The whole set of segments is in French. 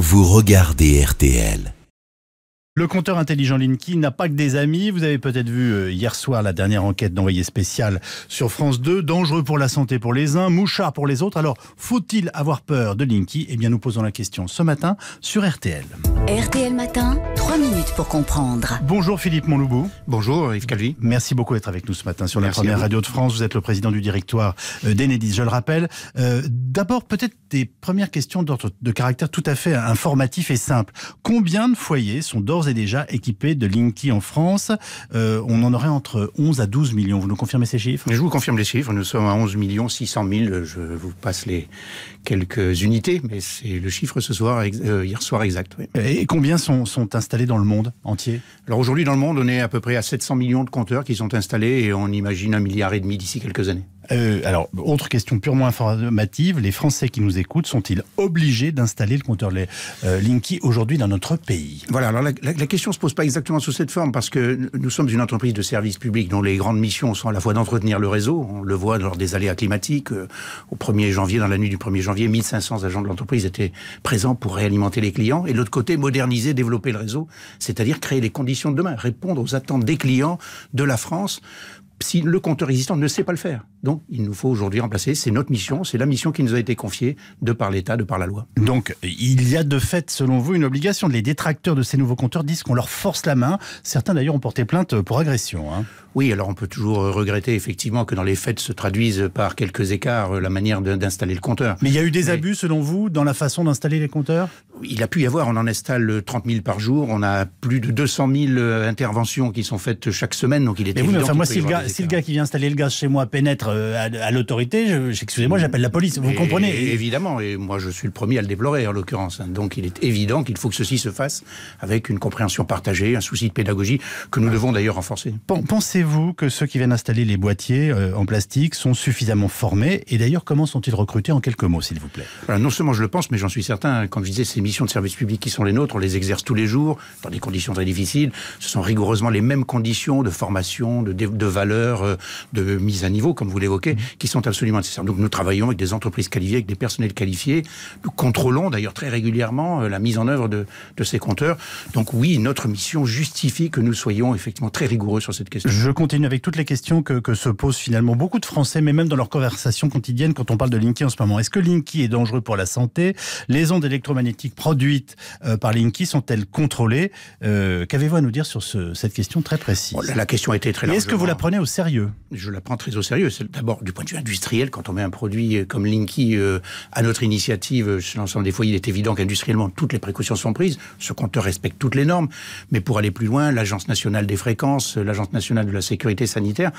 vous regardez RTL. Le compteur intelligent Linky n'a pas que des amis. Vous avez peut-être vu euh, hier soir la dernière enquête d'envoyé spécial sur France 2. Dangereux pour la santé pour les uns, mouchard pour les autres. Alors, faut-il avoir peur de Linky Eh bien, nous posons la question ce matin sur RTL. RTL Matin, 3 minutes pour comprendre. Bonjour Philippe Monloubou. Bonjour Yves Calvi. Merci beaucoup d'être avec nous ce matin sur la première radio de France. Vous êtes le président du directoire euh, d'Enedis, je le rappelle. Euh, d'abord, peut-être des premières questions d'ordre de caractère tout à fait informatif et simple. Combien de foyers sont d'ores déjà équipés de Linky en France. Euh, on en aurait entre 11 à 12 millions. Vous nous confirmez ces chiffres Je vous confirme les chiffres. Nous sommes à 11 millions 600 000. Je vous passe les quelques unités, mais c'est le chiffre ce soir, euh, hier soir exact. Et combien sont, sont, installés dans le monde entier Alors aujourd'hui, dans le monde, on est à peu près à 700 millions de compteurs qui sont installés et on imagine un milliard et demi d'ici quelques années. Euh, alors, autre question purement informative, les Français qui nous écoutent sont-ils obligés d'installer le compteur euh, Linky aujourd'hui dans notre pays Voilà, alors la, question ne se pose pas exactement sous cette forme parce que nous sommes une entreprise de service public dont les grandes missions sont à la fois d'entretenir le réseau, on le voit lors des aléas climatiques, euh, au 1er janvier, dans la nuit du 1er janvier, 1500 agents de l'entreprise étaient présents pour réalimenter les clients et de l'autre côté, moderniser, développer le réseau, c'est-à-dire créer les conditions de demain, répondre aux attentes des clients de la France si le compteur existant ne sait pas le faire. Donc, il nous faut aujourd'hui remplacer. C'est notre mission, c'est la mission qui nous a été confiée de par l'État, de par la loi. Donc, il y a de fait, selon vous, une obligation. Les détracteurs de ces nouveaux compteurs disent qu'on leur force la main. Certains d'ailleurs ont porté plainte pour agression. Hein. Oui, alors on peut toujours regretter effectivement que dans les faits se traduisent par quelques écarts euh, la manière d'installer le compteur. Mais il y a eu des abus, selon vous, dans la façon d'installer les compteurs Il a pu y avoir. On en installe 30 euh, 000 par jour. On a plus de 200 000 euh, interventions qui sont faites chaque semaine. Donc, il est Mais moi, si le gars qui vient installer le gaz chez moi pénètre euh, à, l'autorité, excusez-moi, j'appelle la police. Vous comprenez Évidemment, et moi je suis le premier à le déplorer en l'occurrence. Hein. Donc il est évident qu'il faut que ceci se fasse avec une compréhension partagée, un souci de pédagogie que nous devons d'ailleurs renforcer. Pensez-vous que ceux qui viennent installer les boîtiers euh, en plastique sont suffisamment formés Et d'ailleurs, comment sont-ils recrutés en quelques mots, s'il vous plaît Non seulement je le pense, mais j'en suis certain. Hein. Comme je disais, ces missions de service public qui sont les nôtres, on les exerce tous les jours dans des conditions très difficiles. Ce sont rigoureusement les mêmes conditions de formation, de, de valeur, euh, de mise à niveau, comme vous vous mm-hmm. qui sont absolument nécessaires. Donc nous travaillons avec des entreprises qualifiées, avec des personnels qualifiés. Nous contrôlons d'ailleurs très régulièrement euh, la mise en œuvre de, de, ces compteurs. Donc oui, notre mission justifie que nous soyons effectivement très rigoureux sur cette question. Je continue avec toutes les questions que, que se posent finalement beaucoup de Français, mais même dans leurs conversations quotidiennes, quand on parle de Linky en ce moment. Est-ce que Linky est dangereux pour la santé Les ondes électromagnétiques produites euh, par Linky sont-elles contrôlées euh, Qu'avez-vous à nous dire sur ce, cette question très précise oh, la, question question été très large. Est-ce que vous la prenez au sérieux Je la prends très au sérieux d'abord du point de vue industriel, quand on met un produit euh, comme Linky euh, à notre initiative chez euh, l'ensemble des foyers, il est évident qu'industriellement, toutes les précautions sont prises. Ce compteur respecte toutes les normes. Mais pour aller plus loin, l'Agence nationale des fréquences, l'Agence nationale de la sécurité sanitaire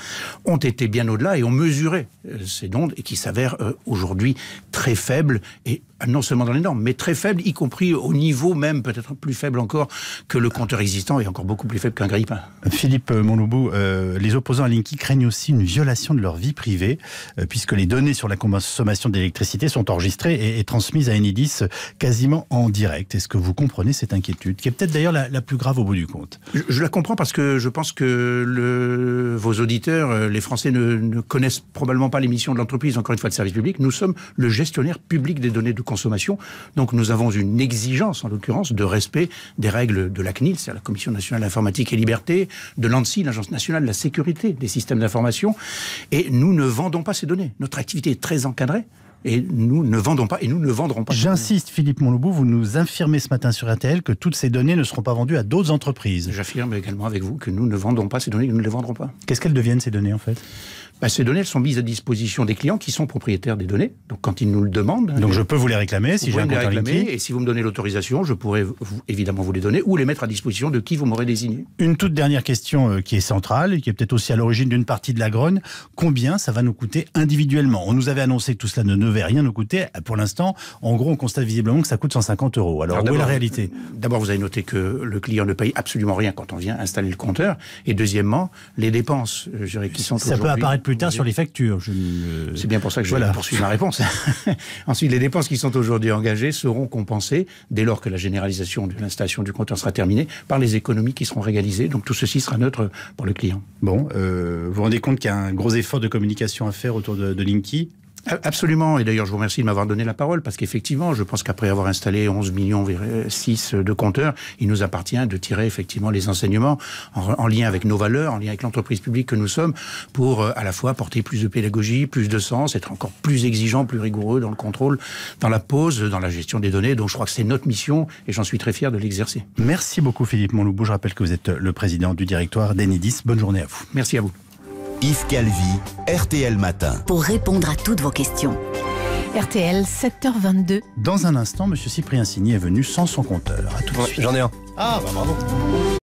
ont été bien au-delà et ont mesuré ces ondes et qui s'avèrent aujourd'hui très faibles et non seulement dans les normes, mais très faibles, y compris au niveau même peut-être plus faible encore que le compteur existant et encore beaucoup plus faible qu'un grippe. Philippe Monloubou, les opposants à Linky craignent aussi une violation de leur vie privée, euh, puisque les données sur la consommation d'électricité sont enregistrées et, transmises à Enedis quasiment en direct. Est-ce que vous comprenez cette inquiétude, qui est peut-être d'ailleurs la, plus grave au bout du compte je, la comprends parce que je pense que le, vos auditeurs, euh, les Français, ne, connaissent probablement pas l'émission de l'entreprise, encore une fois, de service public. Nous sommes le gestionnaire public des données de consommation, donc nous avons une exigence, en l'occurrence, de respect des règles de la CNIL, c'est-à-dire la Commission nationale Informatique et liberté, de l'ANSI, l'Agence nationale de la sécurité des systèmes d'information, et nous nous ne vendons pas ces données. Notre activité est très encadrée et nous ne vendons pas et nous ne vendrons pas. J'insiste, Philippe Monloubou, vous nous affirmez ce matin sur RTL que toutes ces données ne seront pas vendues à d'autres entreprises. J'affirme également avec vous que nous ne vendons pas ces données, que nous ne les vendrons pas. Qu'est-ce qu'elles deviennent ces données en fait bah, ces données, elles sont mises à disposition des clients qui sont propriétaires des données. Donc, quand ils nous le demandent. Donc, je peux vous les réclamer si j'ai un compte réclamer, Et si vous me donnez l'autorisation, je pourrais évidemment vous les donner ou les mettre à disposition de qui vous m'aurez désigné. Une toute dernière question euh, qui est centrale et qui est peut-être aussi à l'origine d'une partie de la grogne. Combien ça va nous coûter individuellement On nous avait annoncé que tout cela ne devait rien nous coûter. Pour l'instant, en gros, on constate visiblement que ça coûte 150 euros. Alors, où est la réalité D'abord, vous avez noté que le client ne paye absolument rien quand on vient installer le compteur. Et deuxièmement, les dépenses, euh, je dirais, qui sont Ça peut apparaître sur les factures. C'est bien pour ça que je vais poursuis ma réponse. Ensuite, les dépenses qui sont aujourd'hui engagées seront compensées, dès lors que la généralisation de l'installation du compteur sera terminée, par les économies qui seront réalisées. Donc tout ceci sera neutre pour le client. Bon, euh, vous vous rendez compte qu'il y a un gros effort de communication à faire autour de, de Linky Absolument, et d'ailleurs je vous remercie de m'avoir donné la parole, parce qu'effectivement, je pense qu'après avoir installé 11 millions 6 de compteurs, il nous appartient de tirer effectivement les enseignements en, lien avec nos valeurs, en lien avec l'entreprise publique que nous sommes, pour euh, à la fois apporter plus de pédagogie, plus de sens, être encore plus exigeant, plus rigoureux dans le contrôle, dans la pose, dans la gestion des données. Donc je crois que c'est notre mission, et j'en suis très fier de l'exercer. Merci beaucoup Philippe Monloubou, je rappelle que vous êtes le président du directoire d'Enidis. Bonne journée à vous. Merci à vous. Yves Calvi, RTL Matin. Pour répondre à toutes vos questions. RTL 7h22. Dans un instant, Monsieur Cyprien Signy est venu sans son compteur. À tout J'en ai un. Ah, bah